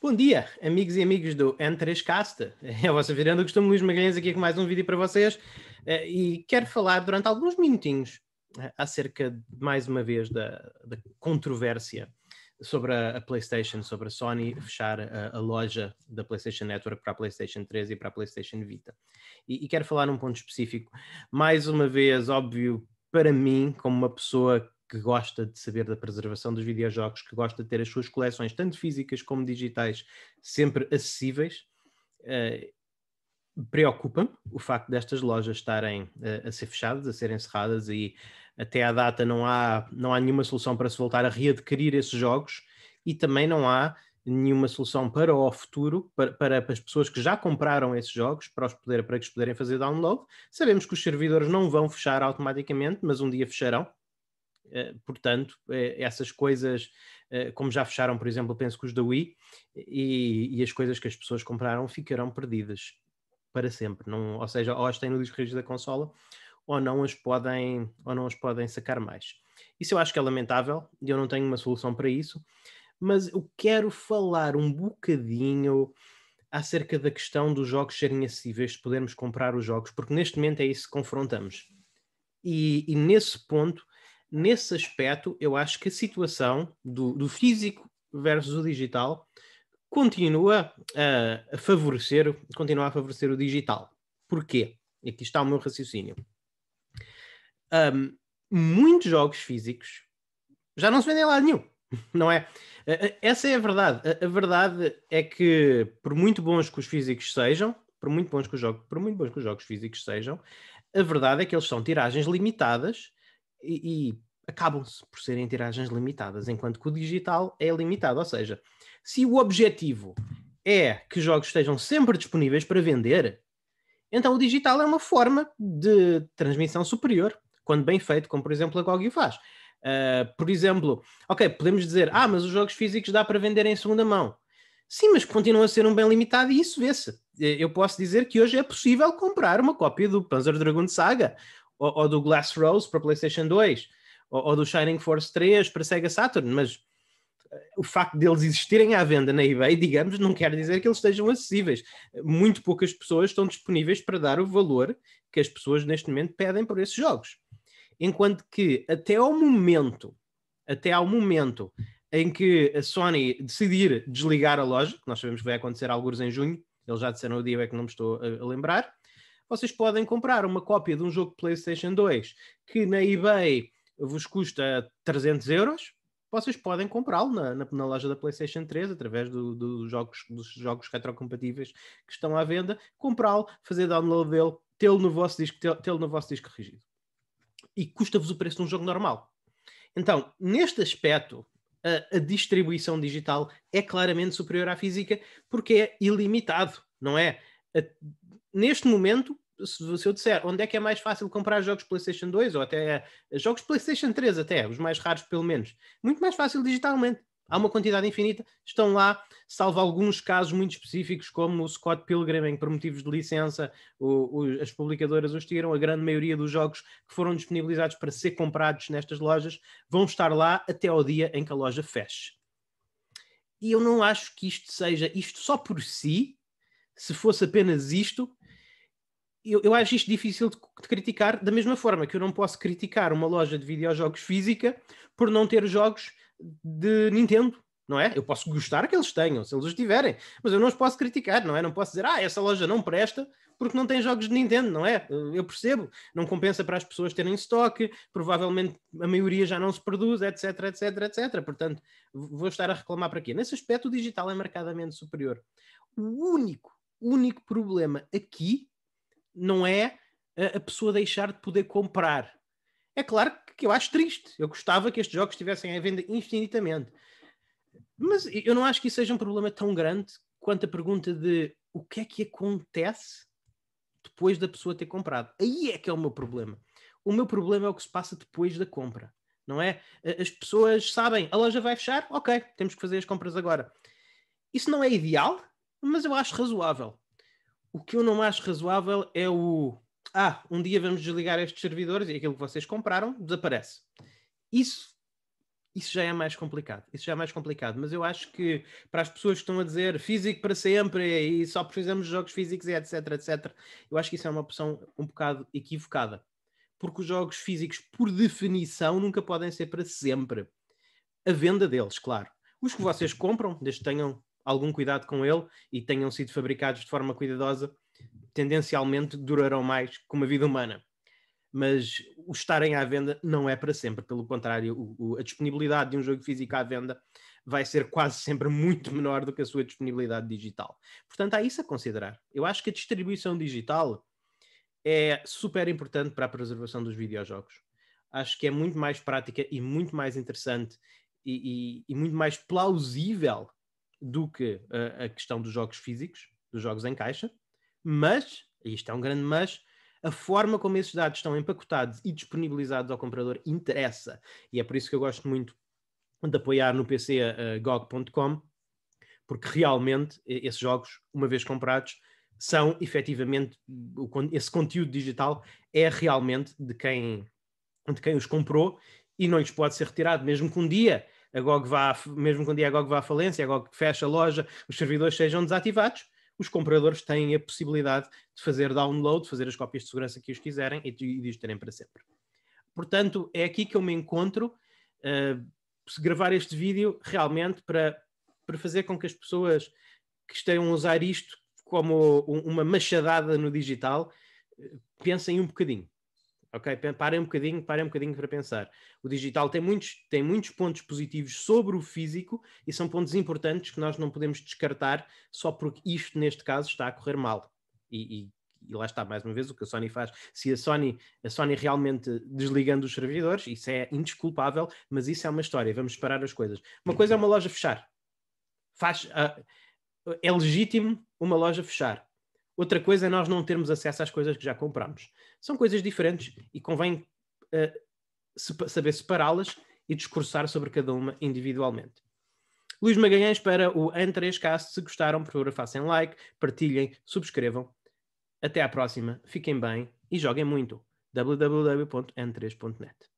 Bom dia, amigos e amigos do N3Cast. É a vossa viranda, costumo Luís Magalhães aqui com mais um vídeo para vocês eh, e quero falar durante alguns minutinhos eh, acerca, mais uma vez, da, da controvérsia sobre a, a, PlayStation, sobre a Sony fechar a, eh, a, loja da PlayStation Network para a PlayStation 3 e para a PlayStation Vita. E, e quero falar num ponto específico. Mais uma vez, óbvio, para mim, como uma pessoa que gosta de saber da preservação dos videojogos, que gosta de ter as suas coleções, tanto físicas como digitais, sempre acessíveis. Uh, Preocupa-me o facto destas lojas estarem uh, a ser fechadas, a serem encerradas e até à data não há, não há nenhuma solução para se voltar a readquirir esses jogos e também não há nenhuma solução para o futuro, para, para, para, as pessoas que já compraram esses jogos, para, os poder, para que os poderem fazer download. Sabemos que os servidores não vão fechar automaticamente, mas um dia fecharão, eh, portanto, eh, essas coisas, eh, como já fecharam, por exemplo, penso que os da Wii, e, e as coisas que as pessoas compraram ficarão perdidas para sempre. Não, ou seja, ou as têm no disco rígido da consola, ou não as podem, ou não as podem sacar mais. Isso eu acho que é lamentável e eu não tenho uma solução para isso, mas eu quero falar um bocadinho acerca da questão dos jogos serem acessíveis, de podermos comprar os jogos, porque neste momento é isso que confrontamos. E, e nesse ponto nesse aspecto, eu acho que a situação do, do físico versus o digital continua a favorecer, continua a favorecer o digital. Porquê? E aqui está o meu raciocínio. Um, muitos jogos físicos já não se vendem lá nenhum, não é? Essa é a verdade. A, a verdade é que, por muito bons que os físicos sejam, por muito bons que o jogo por muito bons que os jogos físicos sejam, a verdade é que eles são tiragens limitadas e, e acabam-se por serem tiragens limitadas, enquanto que o digital é limitado. Ou seja, se o objetivo é que jogos estejam sempre disponíveis para vender, então o digital é uma forma de transmissão superior, quando bem feito, como por exemplo a GOG faz. Uh, por exemplo, ok, podemos dizer, ah, mas os jogos físicos dá para vender em segunda mão. Sim, mas continua a ser um bem limitado e isso vê-se. Eu posso dizer que hoje é possível comprar uma cópia do Panzer Dragon Saga ou, ou do Glass Rose para PlayStation 2, ou, ou, do Shining Force 3 para Sega Saturn, mas eh, o facto deles existirem à venda na eBay, digamos, não quer dizer que eles estejam acessíveis. Muito poucas pessoas estão disponíveis para dar o valor que as pessoas neste momento pedem por esses jogos. Enquanto que até ao momento, até ao momento em que a Sony decidir desligar a loja, que nós sabemos que vai acontecer alguns em junho, eles já disseram o dia é que não me estou a, a lembrar, vocês podem comprar uma cópia de um jogo PlayStation 2 que na eBay vos custa 300 euros. Vocês podem comprá-lo na, na, na, loja da PlayStation 3 através do, do jogos, dos jogos retrocompatíveis que estão à venda, comprá-lo, fazer download dele, tê-lo no vosso disco, tê-lo no vosso disco rígido. E custa-vos o preço de um jogo normal. Então, neste aspecto, a, a, distribuição digital é claramente superior à física porque é ilimitado, não é? A, neste momento, se, se eu disser onde é que é mais fácil comprar jogos PlayStation 2 ou até eh, jogos PlayStation 3, até os mais raros, pelo menos, muito mais fácil digitalmente. Há uma quantidade infinita, estão lá, salvo alguns casos muito específicos, como o Scott Pilgrim, em que por motivos de licença o, o, as publicadoras os tiram. A grande maioria dos jogos que foram disponibilizados para ser comprados nestas lojas vão estar lá até ao dia em que a loja feche. E eu não acho que isto seja isto só por si, se fosse apenas isto, eu, eu acho isto difícil de, de, criticar, da mesma forma que eu não posso criticar uma loja de videojogos física por não ter jogos de Nintendo, não é? Eu posso gostar que eles tenham, se eles os tiverem, mas eu não os posso criticar, não é? Não posso dizer, ah, essa loja não presta porque não tem jogos de Nintendo, não é? Eh, eu percebo, não compensa para as pessoas terem estoque, provavelmente a maioria já não se produz, etc, etc, etc. Portanto, vou estar a reclamar para quê? Nesse aspecto, o digital é marcadamente superior. O único, único problema aqui não é a pessoa deixar de poder comprar. É claro que eu acho triste. Eu gostava que estes jogos estivessem à venda infinitamente. Mas eu não acho que isso seja um problema tão grande quanto a pergunta de o que é que acontece depois da pessoa ter comprado. Aí é que é o meu problema. O meu problema é o que se passa depois da compra, não é? As pessoas sabem, a loja vai fechar, ok, temos que fazer as compras agora. Isso não é ideal, mas eu acho razoável. O que eu não acho razoável é o. Ah, um dia vamos desligar estes servidores e aquilo que vocês compraram desaparece. Isso, isso já é mais complicado. Isso já é mais complicado. Mas eu acho que para as pessoas que estão a dizer físico para sempre e só precisamos de jogos físicos e etc, etc, eu acho que isso é uma opção um bocado equivocada. Porque os jogos físicos, por definição, nunca podem ser para sempre. A venda deles, claro. Os que vocês compram, desde que tenham algum cuidado com ele e tenham sido fabricados de forma cuidadosa, tendencialmente durarão mais que uma vida humana. Mas o estarem à venda não é para sempre, pelo contrário, o, o, a disponibilidade de um jogo físico à venda vai ser quase sempre muito menor do que a sua disponibilidade digital. Portanto, há isso a considerar. Eu acho que a distribuição digital é super importante para a preservação dos videojogos. Acho que é muito mais prática e muito mais interessante e, e, e muito mais plausível do que a, eh, a questão dos jogos físicos, dos jogos em caixa, mas, e isto é um grande mas, a forma como esses dados estão empacotados e disponibilizados ao comprador interessa. E é por isso que eu gosto muito de apoiar no PC uh, eh, GOG.com, porque realmente esses jogos, uma vez comprados, são efetivamente, esse conteúdo digital é realmente de quem, de quem os comprou e não lhes pode ser retirado, mesmo que um dia a GOG vá, mesmo que um dia a GOG vá à falência, é a GOG fecha a loja, os servidores sejam desativados, os compradores têm a possibilidade de fazer download, fazer as cópias de segurança que os quiserem e de os terem para sempre. Portanto, é aqui que eu me encontro uh, gravar este vídeo realmente para, para fazer com que as pessoas que estejam a usar isto como uma machadada no digital ah, pensem um bocadinho Ok, parem um bocadinho, parem um bocadinho para pensar. O digital tem muitos, tem muitos pontos positivos sobre o físico e são pontos importantes que nós não podemos descartar só porque isto, neste caso, está a correr mal. E, e, e lá está, mais uma vez, o que a Sony faz. Se a Sony, a Sony realmente desligando os servidores, isso é indesculpável, mas isso é uma história, vamos parar as coisas. Uma coisa é uma loja fechar. Faz, uh, é legítimo uma loja fechar Outra coisa é nós não termos acesso às coisas que já compramos. São coisas diferentes e convém uh, eh, se saber separá-las e discursar sobre cada uma individualmente. Luís Magalhães para o n 3 cast Se gostaram, por favor, façam like, partilhem, subscrevam. Até à próxima, fiquem bem e joguem muito. www.n3.net